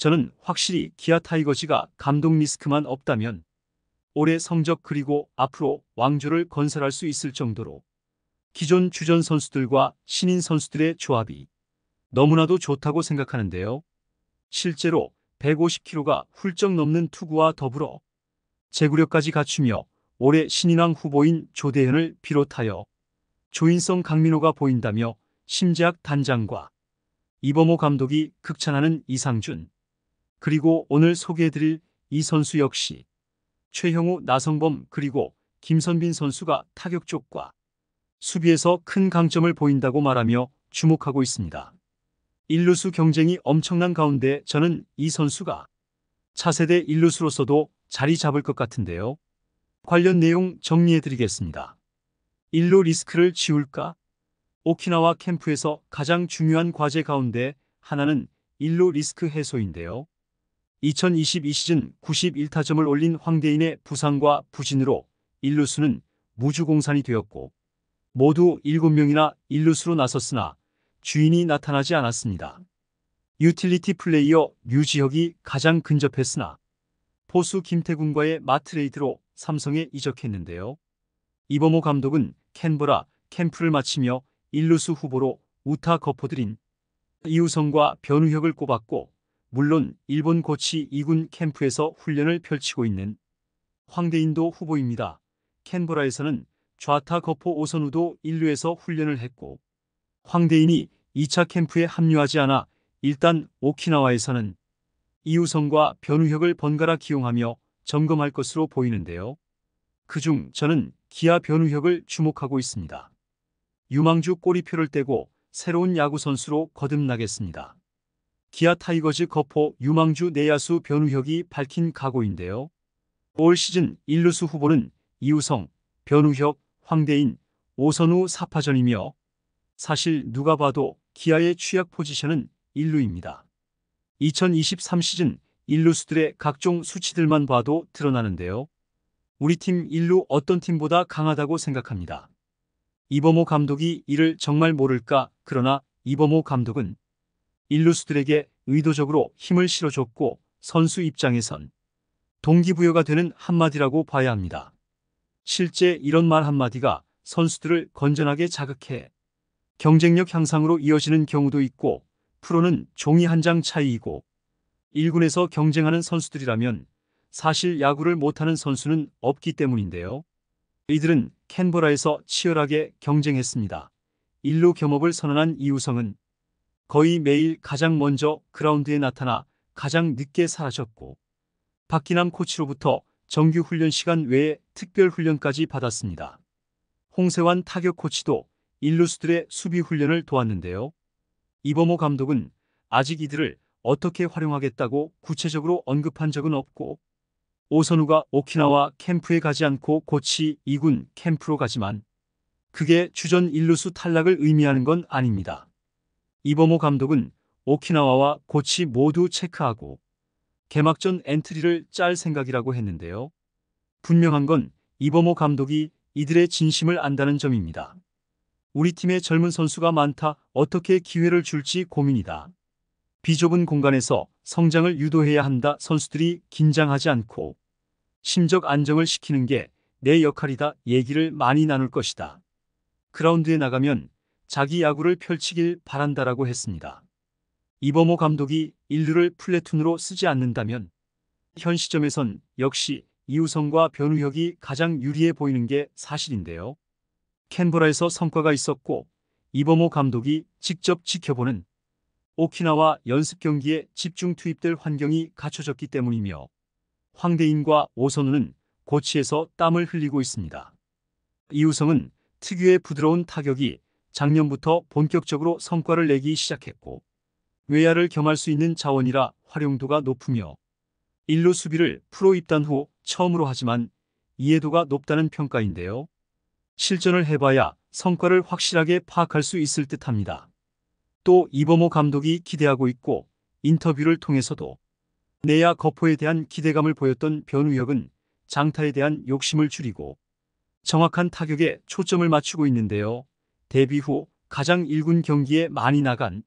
저는 확실히 기아 타이거즈가 감독 리스크만 없다면 올해 성적 그리고 앞으로 왕조를 건설할 수 있을 정도로 기존 주전 선수들과 신인 선수들의 조합이 너무나도 좋다고 생각하는데요. 실제로 1 5 0 k g 가 훌쩍 넘는 투구와 더불어 제구력까지 갖추며 올해 신인왕 후보인 조대현을 비롯하여 조인성 강민호가 보인다며 심재학 단장과 이범호 감독이 극찬하는 이상준, 그리고 오늘 소개해드릴 이 선수 역시 최형우, 나성범 그리고 김선빈 선수가 타격 쪽과 수비에서 큰 강점을 보인다고 말하며 주목하고 있습니다. 일루수 경쟁이 엄청난 가운데 저는 이 선수가 차세대 일루수로서도 자리 잡을 것 같은데요. 관련 내용 정리해드리겠습니다. 일루 리스크를 지울까? 오키나와 캠프에서 가장 중요한 과제 가운데 하나는 일루 리스크 해소인데요. 2022 시즌 91타점을 올린 황대인의 부상과 부진으로 일루수는 무주공산이 되었고 모두 7명이나 일루수로 나섰으나 주인이 나타나지 않았습니다. 유틸리티 플레이어 류지혁이 가장 근접했으나 포수 김태군과의 마트레이드로 삼성에 이적했는데요. 이범호 감독은 캔버라 캠프를 마치며 일루수 후보로 우타 거포들인 이우성과 변우혁을 꼽았고 물론 일본 고치 2군 캠프에서 훈련을 펼치고 있는 황대인도 후보입니다. 캔버라에서는 좌타 거포 오선우도 1루에서 훈련을 했고 황대인이 2차 캠프에 합류하지 않아 일단 오키나와에서는 이우성과 변우혁을 번갈아 기용하며 점검할 것으로 보이는데요. 그중 저는 기아 변우혁을 주목하고 있습니다. 유망주 꼬리표를 떼고 새로운 야구 선수로 거듭나겠습니다. 기아 타이거즈 거포 유망주 내야수 변우혁이 밝힌 각오인데요. 올 시즌 1루수 후보는 이우성, 변우혁, 황대인, 오선우 사파전이며 사실 누가 봐도 기아의 취약 포지션은 1루입니다. 2023 시즌 1루수들의 각종 수치들만 봐도 드러나는데요. 우리 팀 1루 어떤 팀보다 강하다고 생각합니다. 이범호 감독이 이를 정말 모를까 그러나 이범호 감독은 일루스들에게 의도적으로 힘을 실어줬고 선수 입장에선 동기부여가 되는 한마디라고 봐야 합니다. 실제 이런 말 한마디가 선수들을 건전하게 자극해 경쟁력 향상으로 이어지는 경우도 있고 프로는 종이 한 장 차이이고 1군에서 경쟁하는 선수들이라면 사실 야구를 못하는 선수는 없기 때문인데요. 이들은 캔버라에서 치열하게 경쟁했습니다. 일루 겸업을 선언한 이우성은 거의 매일 가장 먼저 그라운드에 나타나 가장 늦게 사라졌고 박기남 코치로부터 정규 훈련 시간 외에 특별 훈련까지 받았습니다. 홍세환 타격 코치도 일루수들의 수비 훈련을 도왔는데요. 이범호 감독은 아직 이들을 어떻게 활용하겠다고 구체적으로 언급한 적은 없고 오선우가 오키나와 캠프에 가지 않고 고치 2군 캠프로 가지만 그게 주전 일루수 탈락을 의미하는 건 아닙니다. 이범호 감독은 오키나와와 고치 모두 체크하고 개막전 엔트리를 짤 생각이라고 했는데요. 분명한 건 이범호 감독이 이들의 진심을 안다는 점입니다. 우리 팀에 젊은 선수가 많다 어떻게 기회를 줄지 고민이다. 비좁은 공간에서 성장을 유도해야 한다 선수들이 긴장하지 않고 심적 안정을 시키는 게 내 역할이다 얘기를 많이 나눌 것이다. 그라운드에 나가면 자기 야구를 펼치길 바란다라고 했습니다. 이범호 감독이 일루를 플래툰으로 쓰지 않는다면 현 시점에선 역시 이우성과 변우혁이 가장 유리해 보이는 게 사실인데요. 캔버라에서 성과가 있었고 이범호 감독이 직접 지켜보는 오키나와 연습 경기에 집중 투입될 환경이 갖춰졌기 때문이며 황대인과 오선우는 고치에서 땀을 흘리고 있습니다. 이우성은 특유의 부드러운 타격이 작년부터 본격적으로 성과를 내기 시작했고 외야를 겸할 수 있는 자원이라 활용도가 높으며 일루 수비를 프로 입단 후 처음으로 하지만 이해도가 높다는 평가인데요. 실전을 해봐야 성과를 확실하게 파악할 수 있을 듯합니다. 또 이범호 감독이 기대하고 있고 인터뷰를 통해서도 내야 거포에 대한 기대감을 보였던 변우혁은 장타에 대한 욕심을 줄이고 정확한 타격에 초점을 맞추고 있는데요. 데뷔 후 가장 1군 경기에 많이 나간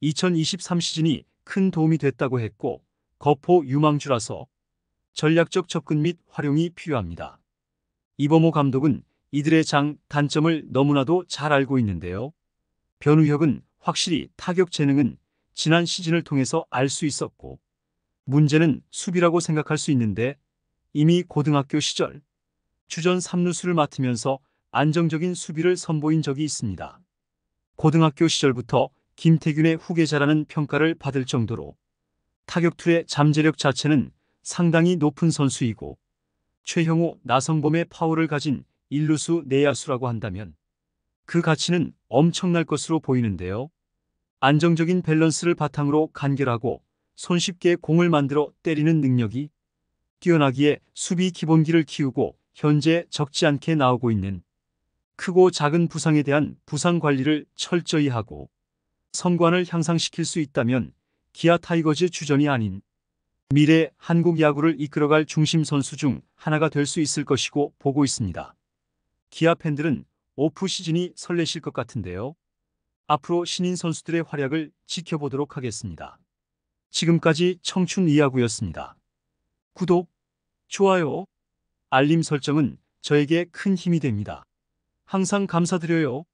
2023 시즌이 큰 도움이 됐다고 했고 거포 유망주라서 전략적 접근 및 활용이 필요합니다. 이범호 감독은 이들의 장, 단점을 너무나도 잘 알고 있는데요. 변우혁은 확실히 타격 재능은 지난 시즌을 통해서 알 수 있었고 문제는 수비라고 생각할 수 있는데 이미 고등학교 시절 주전 3루수를 맡으면서 안정적인 수비를 선보인 적이 있습니다. 고등학교 시절부터 김태균의 후계자라는 평가를 받을 정도로 타격투의 잠재력 자체는 상당히 높은 선수이고 최형우, 나성범의 파워를 가진 일루수 내야수라고 한다면 그 가치는 엄청날 것으로 보이는데요. 안정적인 밸런스를 바탕으로 간결하고 손쉽게 공을 만들어 때리는 능력이 뛰어나기에 수비 기본기를 키우고 현재 적지 않게 나오고 있는 크고 작은 부상에 대한 부상 관리를 철저히 하고 성관을 향상시킬 수 있다면 기아 타이거즈 주전이 아닌 미래 한국 야구를 이끌어갈 중심 선수 중 하나가 될 수 있을 것이고 보고 있습니다. 기아 팬들은 오프 시즌이 설레실 것 같은데요. 앞으로 신인 선수들의 활약을 지켜보도록 하겠습니다. 지금까지 청춘 이야구였습니다. 구독, 좋아요, 알림 설정은 저에게 큰 힘이 됩니다. 항상 감사드려요.